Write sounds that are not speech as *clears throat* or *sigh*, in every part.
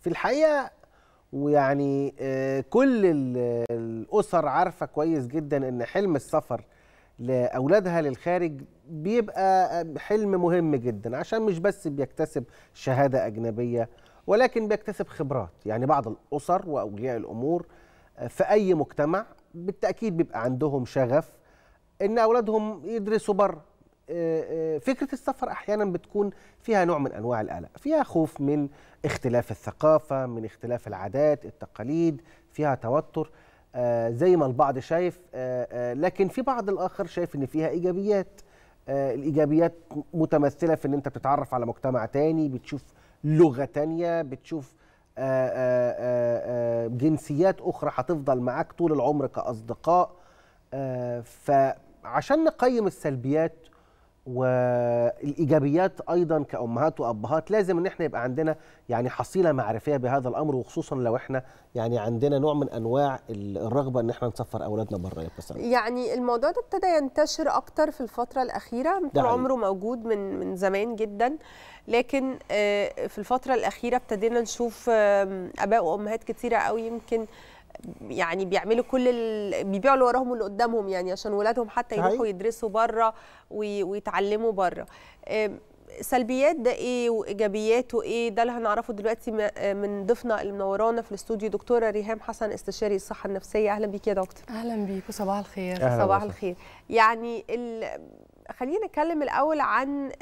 في الحقيقه ويعني آه، كل الاسر عارفه كويس جدا ان حلم السفر لاولادها للخارج بيبقى آه، حلم مهم جدا عشان مش بس بيكتسب شهاده اجنبيه ولكن بيكتسب خبرات يعني بعض الاسر واولياء الامور آه، في اي مجتمع بالتاكيد بيبقى عندهم شغف ان اولادهم يدرسوا بره فكره السفر احيانا بتكون فيها نوع من انواع القلق فيها خوف من اختلاف الثقافه من اختلاف العادات التقاليد فيها توتر آه، زي ما البعض شايف آه، آه، لكن في بعض الاخر شايف ان فيها ايجابيات الايجابيات متمثله في ان انت بتتعرف على مجتمع تاني بتشوف لغه تانيه بتشوف جنسيات اخرى هتفضل معاك طول العمر كاصدقاء فعشان نقيم السلبيات والايجابيات ايضا كامهات وابهات لازم ان احنا يبقى عندنا يعني حصيله معرفيه بهذا الامر وخصوصا لو احنا يعني عندنا نوع من انواع الرغبه ان احنا نسفر اولادنا بره يا يعني الموضوع ده ابتدى ينتشر اكتر في الفتره الاخيره طول عمره موجود من من زمان جدا لكن آه، في الفتره الاخيره ابتدينا نشوف اباء وامهات كثيره قوي يمكن يعني بيعملوا كل ال... بيبيعوا اللي وراهم واللي قدامهم يعني عشان ولادهم حتى يروحوا يدرسوا بره وي... ويتعلموا بره سلبيات ده ايه وايجابياته ايه ده اللي هنعرفه دلوقتي آه، من ضيفنا اللي منورانا في الاستوديو دكتوره ريهام حسن استشاري الصحه النفسيه اهلا بيك يا دكتور اهلا بيك وصباح الخير صباح الخير يعني ال... خلينا نتكلم الاول عن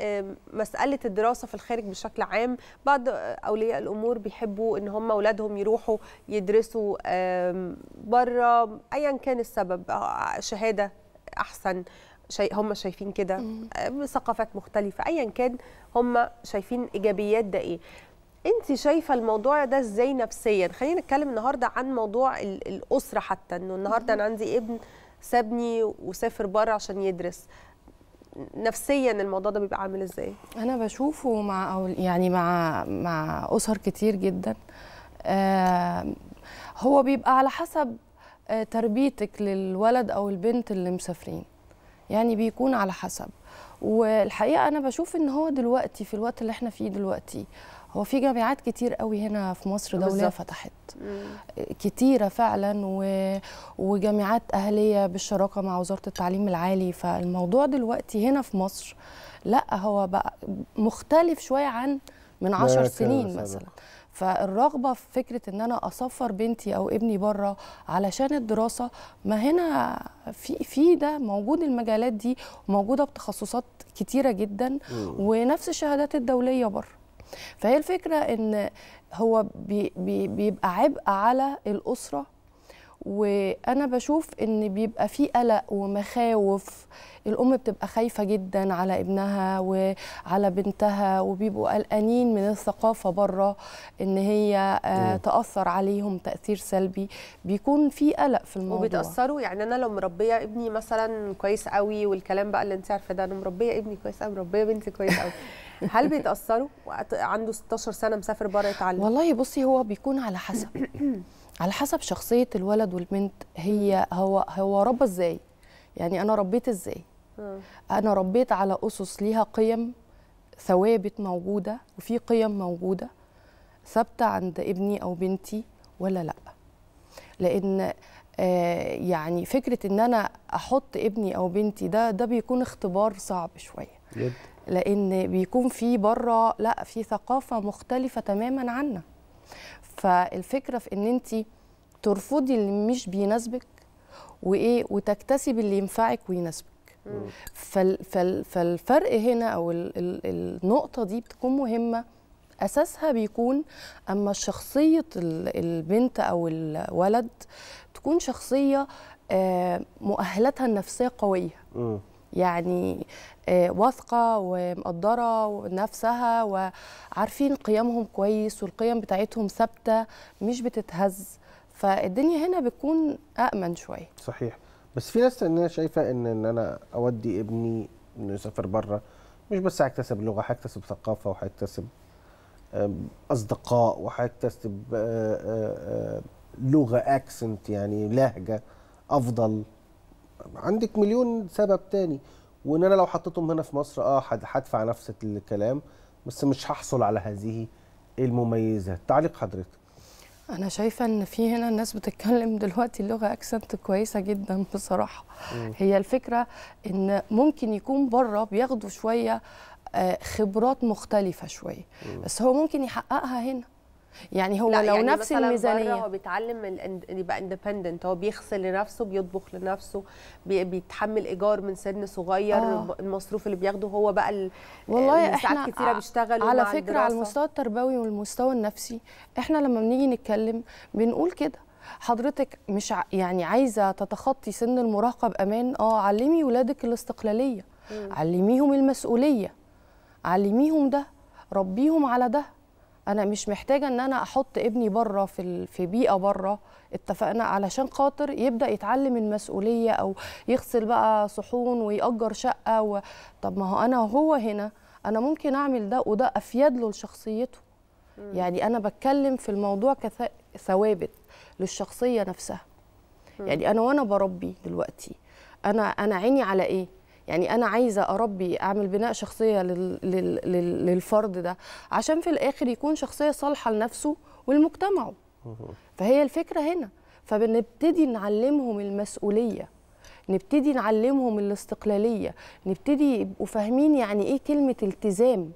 مساله الدراسه في الخارج بشكل عام بعض اولياء الامور بيحبوا ان هم اولادهم يروحوا يدرسوا بره ايا كان السبب آه، شهاده احسن شيء هم شايفين كده آه، ثقافات مختلفه ايا كان هم شايفين ايجابيات ده ايه انت شايفه الموضوع ده ازاي نفسيا خلينا نتكلم النهارده عن موضوع الاسره حتى انه النهارده انا عندي ابن سابني وسافر بره عشان يدرس نفسيا الموضوع ده بيبقى عامل ازاي انا بشوفه مع أو يعني مع مع اسر كتير جدا آه، هو بيبقى على حسب آه، تربيتك للولد او البنت اللي مسافرين يعني بيكون على حسب والحقيقه انا بشوف ان هو دلوقتي في الوقت اللي احنا فيه دلوقتي هو في جامعات كتير قوي هنا في مصر دوليه بالزبط. فتحت كتيره فعلا و... وجامعات اهليه بالشراكه مع وزاره التعليم العالي فالموضوع دلوقتي هنا في مصر لا هو بقى مختلف شويه عن من عشر سنين مثلا فالرغبه في فكره ان انا اسفر بنتي او ابني بره علشان الدراسه ما هنا في في ده موجود المجالات دي موجوده بتخصصات كتيره جدا ونفس الشهادات الدوليه بره فهي الفكره ان هو بي بي بيبقى عبء على الاسره وانا بشوف ان بيبقى في قلق ومخاوف الام بتبقى خايفه جدا على ابنها وعلى بنتها وبيبقوا قلقانين من الثقافه بره ان هي آه، تاثر عليهم تاثير سلبي بيكون في قلق في الموضوع وبتاثروا يعني انا لو مربيه ابني مثلا كويس قوي والكلام بقى اللي انت عارفه ده انا مربيه ابني كويس قوي مربيه بنتي كويس قوي *laughs* هل بيتاثروا عنده 16 سنه مسافر بره يتعلم والله بصي هو بيكون على حسب *clears throat* على حسب شخصيه الولد والبنت هي هو هو ربى ازاي يعني انا ربيت ازاي آه. انا ربيت على اسس ليها قيم ثوابت موجوده وفي قيم موجوده ثابته عند ابني او بنتي ولا لا لان آه، يعني فكره ان انا احط ابني او بنتي ده ده بيكون اختبار صعب شويه لان بيكون في بره لا في ثقافه مختلفه تماما عنا فالفكره في ان انت ترفضي اللي مش بيناسبك وايه وتكتسبي اللي ينفعك ويناسبك فال فال فالفرق هنا او ال ال النقطه دي بتكون مهمه اساسها بيكون اما شخصيه البنت او الولد تكون شخصيه آه، مؤهلاتها النفسيه قويه يعني آه، واثقه ومقدره نفسها وعارفين قيمهم كويس والقيم بتاعتهم ثابته مش بتتهز فالدنيا هنا بتكون أأمن شويه صحيح بس في ناس انا شايفه ان ان انا اودي ابني انه يسافر بره مش بس هيكتسب لغه هيكتسب ثقافه وهيكتسب اصدقاء وهيكتسب آه، آه، لغه اكسنت يعني لهجه افضل عندك مليون سبب تاني وان انا لو حطيتهم هنا في مصر اه هدفع نفس الكلام بس مش هحصل على هذه المميزات تعليق حضرتك انا شايفه ان في هنا الناس بتتكلم دلوقتي اللغه اكسنت كويسه جدا بصراحه م. هي الفكره ان ممكن يكون بره بياخدوا شويه آه، خبرات مختلفه شويه بس هو ممكن يحققها هنا يعني هو لو يعني نفس الميزانيه هو بيتعلم يبقى اندبندنت هو بيغسل لنفسه بيطبخ لنفسه بي بيتحمل ايجار من سن صغير آه. المصروف اللي بياخده هو بقى والله احنا كتيره بيشتغل على فكره على المستوى التربوي والمستوى النفسي احنا لما بنيجي نتكلم بنقول كده حضرتك مش يعني عايزه تتخطي سن المراهقه بامان اه علمي ولادك الاستقلاليه م. علميهم المسؤوليه علميهم ده ربيهم على ده انا مش محتاجه ان انا احط ابني بره في في بيئه بره اتفقنا علشان خاطر يبدا يتعلم المسؤوليه او يغسل بقى صحون ويأجر شقه و... طب ما هو انا هو هنا انا ممكن اعمل ده وده افيد له لشخصيته يعني انا بتكلم في الموضوع كثوابت للشخصيه نفسها يعني انا وانا بربي دلوقتي انا انا عيني على ايه يعني انا عايزه اربي اعمل بناء شخصيه للفرد ده عشان في الاخر يكون شخصيه صالحه لنفسه ولمجتمعه فهي الفكره هنا فبنبتدي نعلمهم المسؤوليه نبتدي نعلمهم الاستقلاليه نبتدي يبقوا فاهمين يعني ايه كلمه التزام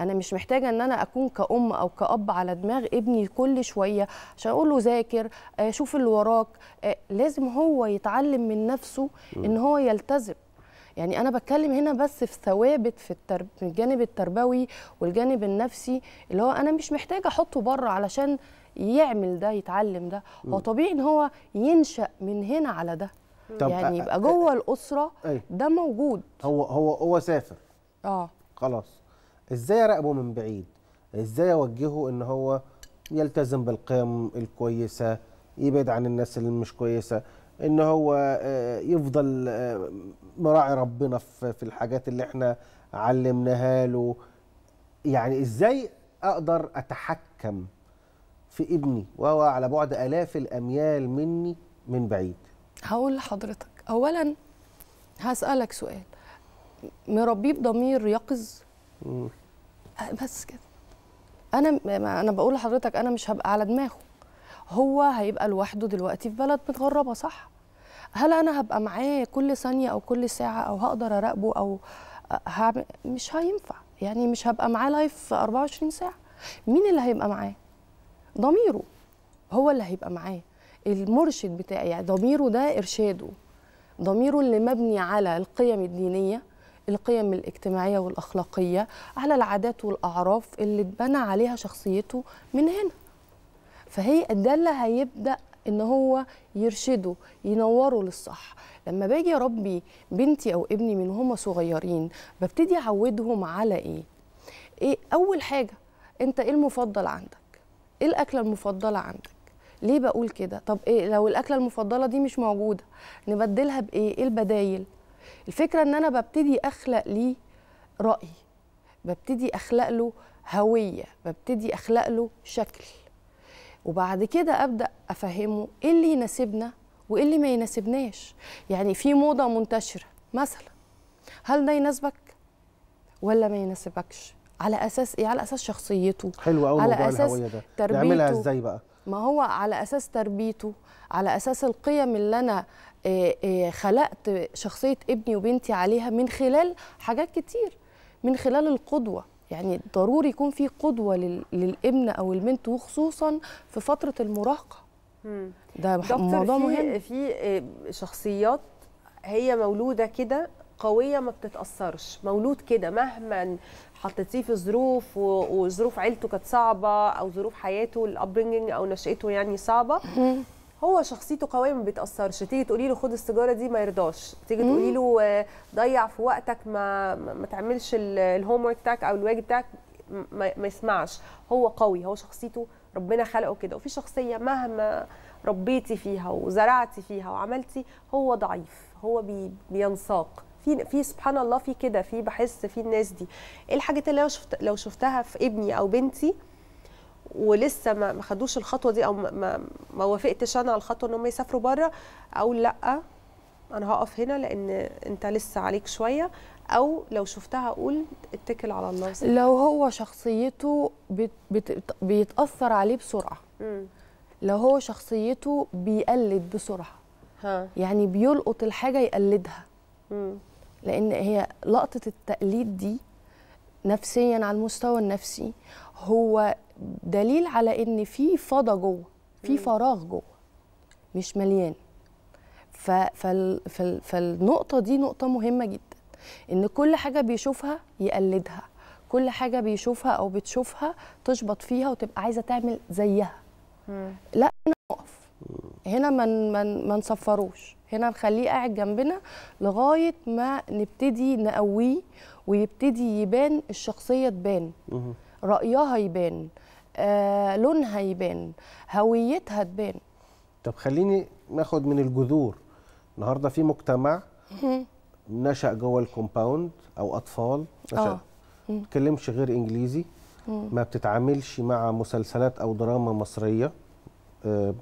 انا مش محتاجه ان انا اكون كأم او كأب على دماغ ابني كل شويه عشان اقول له ذاكر آه، شوف اللي وراك آه، لازم هو يتعلم من نفسه ان هو يلتزم يعني انا بتكلم هنا بس في ثوابت في الترب... الجانب التربوي والجانب النفسي اللي هو انا مش محتاجه احطه بره علشان يعمل ده يتعلم ده هو طبيعي ان هو ينشا من هنا على ده طب يعني يبقى جوه الاسره ده موجود هو هو هو سافر اه خلاص ازاي اراقبه من بعيد ازاي اوجهه ان هو يلتزم بالقيم الكويسه يبعد عن الناس اللي مش كويسه ان هو آه، يفضل آه، مراعي ربنا في الحاجات اللي احنا علمناها له يعني ازاي اقدر اتحكم في ابني وهو على بعد الاف الاميال مني من بعيد هقول لحضرتك اولا هسالك سؤال مربيه بضمير يقظ أه، بس كده انا انا بقول لحضرتك انا مش هبقى على دماغه هو هيبقى لوحده دلوقتي في بلد متغربه صح هل انا هبقى معاه كل ثانيه او كل ساعه او هقدر اراقبه او هعمل مش هينفع يعني مش هبقى معاه لايف 24 ساعه مين اللي هيبقى معاه ضميره هو اللي هيبقى معاه المرشد بتاعي يعني ضميره ده ارشاده ضميره اللي مبني على القيم الدينيه القيم الاجتماعيه والاخلاقيه على العادات والاعراف اللي اتبنى عليها شخصيته من هنا فهي ده اللي هيبدا ان هو يرشده ينوره للصح لما باجي اربي بنتي او ابني من هما صغيرين ببتدي اعودهم على ايه ايه اول حاجه انت ايه المفضل عندك ايه الاكله المفضله عندك ليه بقول كده طب ايه لو الاكله المفضله دي مش موجوده نبدلها بايه ايه البدايل الفكره ان انا ببتدي اخلق ليه راي ببتدي اخلق له هويه ببتدي اخلق له شكل وبعد كده ابدا افهمه ايه اللي يناسبنا وايه اللي ما يناسبناش يعني في موضه منتشره مثلا هل ده يناسبك ولا ما يناسبكش على اساس ايه على اساس شخصيته حلو قوي على اساس ده. تربيته نعملها ازاي بقى ما هو على اساس تربيته على اساس القيم اللي انا آه، آه، خلقت شخصيه ابني وبنتي عليها من خلال حاجات كتير من خلال القدوه يعني ضروري يكون في قدوه للابن او البنت وخصوصا في فتره المراهقه ده موضوع مهم في آه، شخصيات هي مولوده كده قويه ما بتتاثرش مولود كده مهما حطيتيه في ظروف وظروف عيلته كانت صعبه او ظروف حياته الابرينجنج او نشأته يعني صعبه هو شخصيته قويه ما بيتاثرش تيجي تقولي له خد السيجاره دي ما يرضاش تيجي تقولي له آه، ضيع في وقتك ما ما تعملش الهوم ورك بتاعك او الواجب بتاعك ما يسمعش هو قوي هو شخصيته ربنا خلقه كده وفي شخصيه مهما ربيتي فيها وزرعتي فيها وعملتي هو ضعيف هو بينساق في في سبحان الله في كده في بحس في الناس دي ايه الحاجات اللي لو شفت لو شفتها في ابني او بنتي ولسه ما خدوش الخطوه دي او ما, ما وافقتش انا على الخطوه ان هم يسافروا بره او لا انا هقف هنا لان انت لسه عليك شويه او لو شفتها اقول اتكل على الله سبحانه. لو هو شخصيته بت بت بيتاثر عليه بسرعه م. لو هو شخصيته بيقلد بسرعه ها. يعني بيلقط الحاجه يقلدها م. لان هي لقطه التقليد دي نفسيا على المستوى النفسي هو دليل على ان في فضا جوه في فراغ جوه مش مليان فالنقطه دي نقطه مهمه جدا ان كل حاجه بيشوفها يقلدها كل حاجه بيشوفها او بتشوفها تشبط فيها وتبقى عايزه تعمل زيها لا هنا نقف هنا ما من ما نصفروش هنا نخليه قاعد جنبنا لغايه ما نبتدي نقويه ويبتدي يبان الشخصيه تبان رايها يبان آه لونها يبان هويتها تبان طب خليني ناخد من الجذور النهارده في مجتمع نشأ جوه الكومباوند او اطفال نشأ آه. ما بتتكلمش غير انجليزي ما بتتعاملش مع مسلسلات او دراما مصريه آه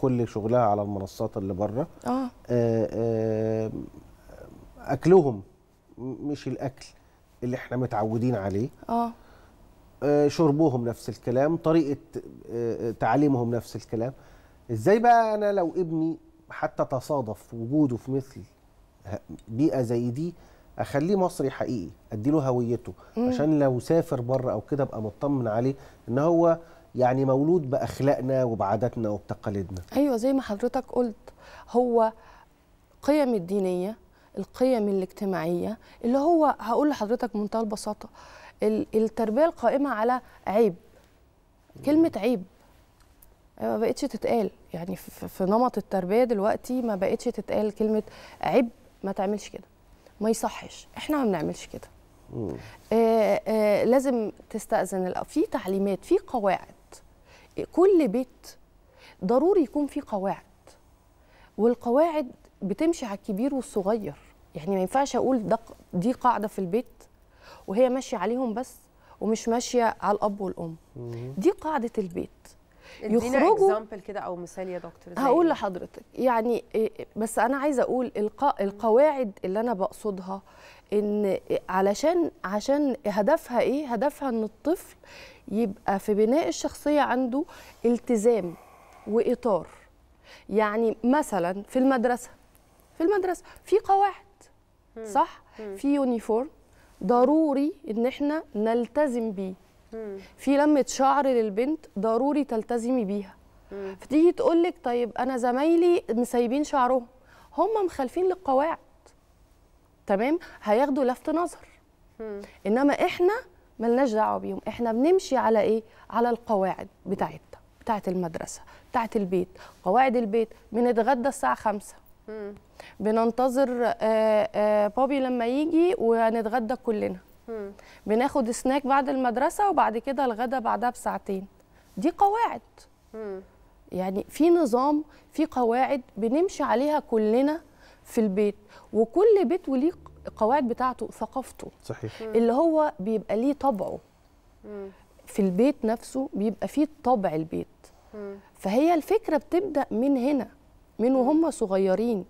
كل شغلها على المنصات اللي بره آه. آه آه اكلهم مش الاكل اللي احنا متعودين عليه اه, آه، شربهم نفس الكلام طريقه آه، تعليمهم نفس الكلام ازاي بقى انا لو ابني حتى تصادف وجوده في مثل بيئه زي دي اخليه مصري حقيقي اديله هويته مم. عشان لو سافر بره او كده ابقى مطمن عليه ان هو يعني مولود باخلاقنا وبعاداتنا وبتقاليدنا ايوه زي ما حضرتك قلت هو قيم الدينيه القيم الاجتماعيه اللي هو هقول لحضرتك بمنتهى البساطه التربيه القائمه على عيب كلمه عيب آه، ما بقتش تتقال يعني في نمط التربيه دلوقتي ما بقتش تتقال كلمه عيب ما تعملش كده ما يصحش احنا ما بنعملش كده آآ آآ آه، آه، لازم تستأذن في تعليمات في قواعد كل بيت ضروري يكون في قواعد والقواعد بتمشي على الكبير والصغير يعني ما ينفعش اقول ده دي قاعده في البيت وهي ماشيه عليهم بس ومش ماشيه على الاب والام دي قاعده البيت يخرجوا اكزامبل كده او مثال يا دكتور هقول إيه؟ لحضرتك يعني إيه، بس انا عايزه اقول القا... القواعد اللي انا بقصدها ان علشان عشان هدفها ايه هدفها ان الطفل يبقى في بناء الشخصيه عنده التزام واطار يعني مثلا في المدرسه في المدرسه في قواعد صح في يونيفورم ضروري ان احنا نلتزم بيه في لمه شعر للبنت ضروري تلتزمي بيها فتيجي تقول لك طيب انا زمايلي مسايبين شعرهم هم مخالفين للقواعد تمام هياخدوا لفت نظر انما احنا ملناش دعوه بيهم احنا بنمشي على ايه على القواعد بتاعتنا بتاعت المدرسه بتاعت البيت قواعد البيت بنتغدى الساعه 5 بننتظر آه، آه، بابي لما يجي وهنتغدى كلنا بناخد سناك بعد المدرسه وبعد كده الغدا بعدها بساعتين دي قواعد يعني في نظام في قواعد بنمشي عليها كلنا في البيت وكل بيت وليه القواعد بتاعته ثقافته صحيح اللي هو بيبقى ليه طبعه في البيت نفسه بيبقى فيه طبع البيت فهي الفكره بتبدا من هنا من وهم صغيرين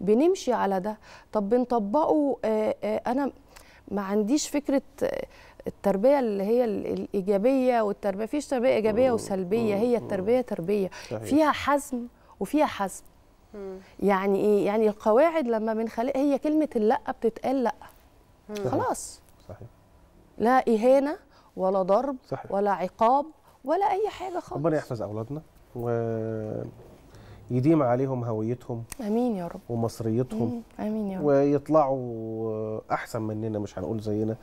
بنمشي على ده طب بنطبقه آه، آه، انا ما عنديش فكره آه، التربيه اللي هي الايجابيه والتربيه فيش تربيه ايجابيه وسلبيه هي التربيه تربيه فيها حزم وفيها حزم يعني ايه يعني القواعد لما بنخلق هي كلمه اللا بتتقال لا خلاص صحيح لا اهانه ولا ضرب صحيح. ولا عقاب ولا اي حاجه خالص ربنا يحفظ اولادنا و يديم عليهم هويتهم امين يا رب ومصريتهم امين يا رب ويطلعوا احسن مننا مش هنقول زينا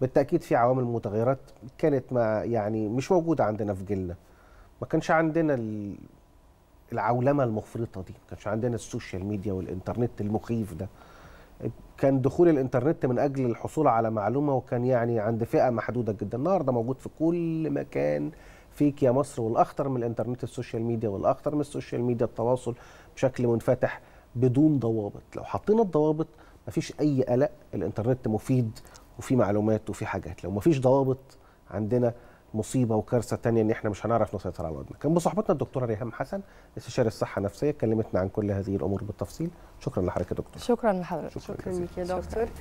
بالتاكيد في عوامل متغيرات كانت ما يعني مش موجوده عندنا في جيلنا ما كانش عندنا العولمه المفرطه دي ما كانش عندنا السوشيال ميديا والانترنت المخيف ده كان دخول الانترنت من اجل الحصول على معلومه وكان يعني عند فئه محدوده جدا النهارده موجود في كل مكان فيك يا مصر والاخطر من الانترنت السوشيال ميديا والاخطر من السوشيال ميديا التواصل بشكل منفتح بدون ضوابط لو حطينا الضوابط مفيش اي قلق الانترنت مفيد وفي معلومات وفي حاجات لو مفيش ضوابط عندنا مصيبه وكارثه تانية ان احنا مش هنعرف نسيطر على وضعنا كان بصحبتنا الدكتوره ريهام حسن استشاري الصحه النفسيه كلمتنا عن كل هذه الامور بالتفصيل شكرا لحضرتك يا دكتور شكرا لحضرتك شكرا, شكرا لك يا دكتور